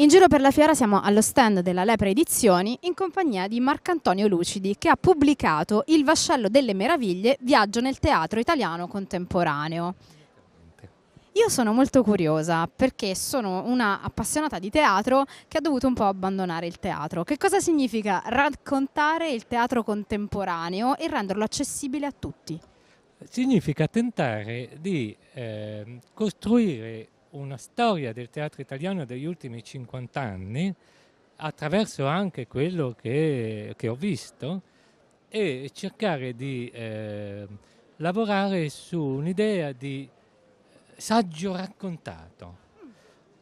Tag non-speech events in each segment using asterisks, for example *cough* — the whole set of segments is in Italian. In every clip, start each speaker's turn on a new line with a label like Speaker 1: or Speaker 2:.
Speaker 1: In giro per la fiera siamo allo stand della Lepre Edizioni in compagnia di Marcantonio Lucidi che ha pubblicato Il vascello delle meraviglie, viaggio nel teatro italiano contemporaneo. Io sono molto curiosa perché sono una appassionata di teatro che ha dovuto un po' abbandonare il teatro. Che cosa significa raccontare il teatro contemporaneo e renderlo accessibile a tutti?
Speaker 2: Significa tentare di eh, costruire una storia del teatro italiano degli ultimi 50 anni, attraverso anche quello che, che ho visto, e cercare di eh, lavorare su un'idea di saggio raccontato,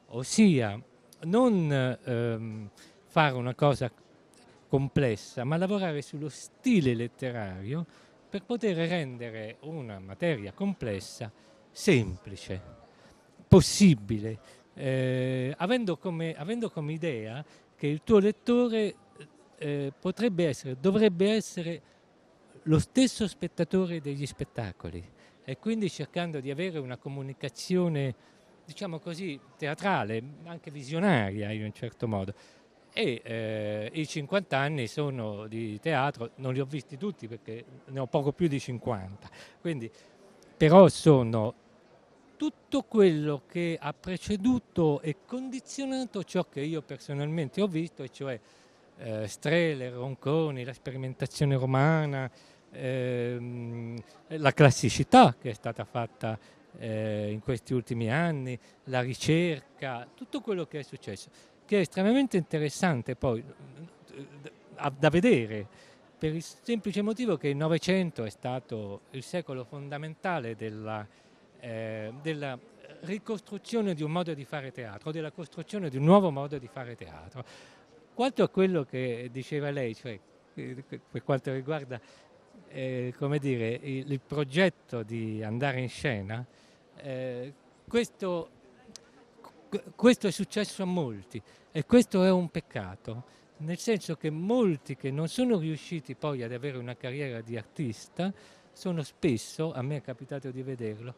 Speaker 2: ossia non ehm, fare una cosa complessa, ma lavorare sullo stile letterario per poter rendere una materia complessa semplice possibile, eh, avendo, come, avendo, come, idea che il tuo lettore eh, potrebbe essere, dovrebbe essere lo stesso spettatore degli spettacoli e quindi cercando di avere una comunicazione, diciamo così, teatrale, anche visionaria in un certo modo. E eh, i 50 anni sono di teatro, non li ho visti tutti perché ne ho poco più di 50, quindi, però sono tutto quello che ha preceduto e condizionato ciò che io personalmente ho visto, e cioè eh, Strele, Ronconi, la sperimentazione romana, ehm, la classicità che è stata fatta eh, in questi ultimi anni, la ricerca, tutto quello che è successo, che è estremamente interessante poi da, eh, da vedere per il semplice motivo che il Novecento è stato il secolo fondamentale della eh, della ricostruzione di un modo di fare teatro, della costruzione di un nuovo modo di fare teatro. Quanto a quello che diceva lei, cioè eh, per quanto riguarda eh, dire, il, il, progetto di andare in scena, eh, questo, questo è successo a molti e questo è un peccato, nel senso che molti che non sono riusciti poi ad avere una carriera di artista sono spesso, a me è capitato di vederlo,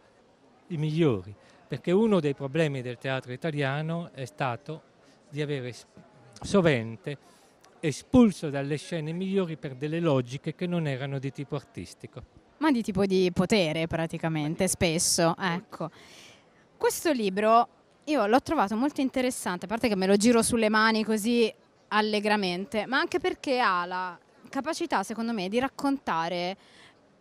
Speaker 2: i migliori, perché uno dei problemi del teatro italiano è stato di avere sovente espulso dalle scene migliori per delle logiche che non erano di tipo artistico.
Speaker 1: Ma di tipo di potere praticamente, spesso, ecco. Questo libro io l'ho trovato molto interessante, a parte che me lo giro sulle mani così allegramente, ma anche perché ha la capacità, secondo me, di raccontare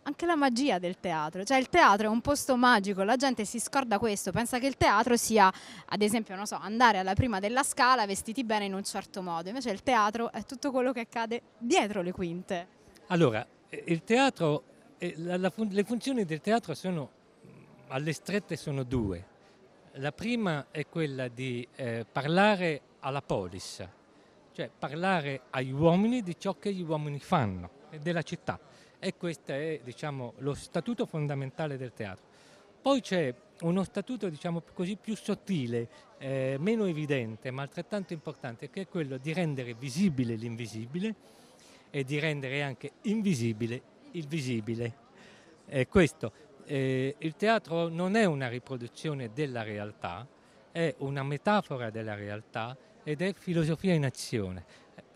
Speaker 1: anche la magia del teatro, cioè il teatro è un posto magico, la gente si scorda questo, pensa che il teatro sia ad esempio, non so, andare alla prima della scala vestiti bene in un certo modo, invece il teatro è tutto quello che accade dietro le quinte.
Speaker 2: Allora, eh, il teatro, eh, la, la, le funzioni del teatro sono, mm, alle strette sono due. La prima è quella di eh, parlare alla polis, cioè parlare agli uomini di ciò che gli uomini fanno, della città e questo è diciamo, lo statuto fondamentale del teatro. Poi c'è uno statuto diciamo così, più sottile, eh, meno evidente, ma altrettanto importante, che è quello di rendere visibile l'invisibile e di rendere anche invisibile il visibile. È questo. Eh, il teatro non è una riproduzione della realtà, è una metafora della realtà ed è filosofia in azione.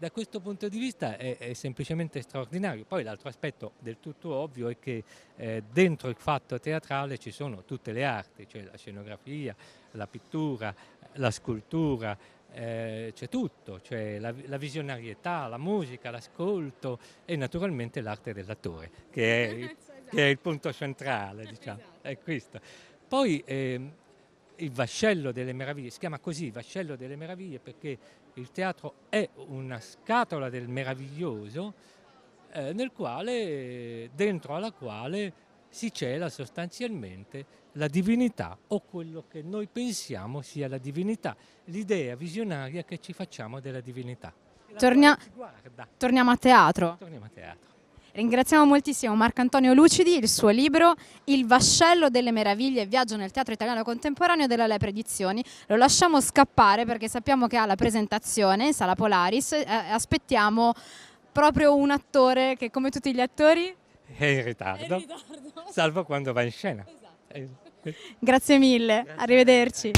Speaker 2: Da questo punto di vista è, è semplicemente straordinario. Poi l'altro aspetto del tutto ovvio è che eh, dentro il fatto teatrale ci sono tutte le arti, cioè la scenografia, la pittura, la scultura, eh, c'è tutto, c'è cioè la, la, visionarietà, la musica, l'ascolto e naturalmente l'arte dell'attore, che, *laughs* esatto. che, è il punto centrale, diciamo. Esatto. Poi... Eh, il vascello delle meraviglie, si chiama così il vascello delle meraviglie perché il teatro è una scatola del meraviglioso eh, nel quale, dentro alla quale si cela sostanzialmente la divinità o quello che noi pensiamo sia la divinità, l'idea visionaria che ci facciamo della divinità. Tornia... Torniamo a teatro. Torniamo a
Speaker 1: teatro. Ringraziamo moltissimo Marco Antonio Lucidi, il suo libro Il vascello delle meraviglie, viaggio nel teatro italiano contemporaneo della Lepre Edizioni. Lo lasciamo scappare perché sappiamo che ha la presentazione in Sala Polaris e eh, aspettiamo proprio un attore che come tutti gli attori
Speaker 2: è in ritardo, è in ritardo. salvo quando va in scena. Esatto.
Speaker 1: Grazie mille, Grazie. arrivederci.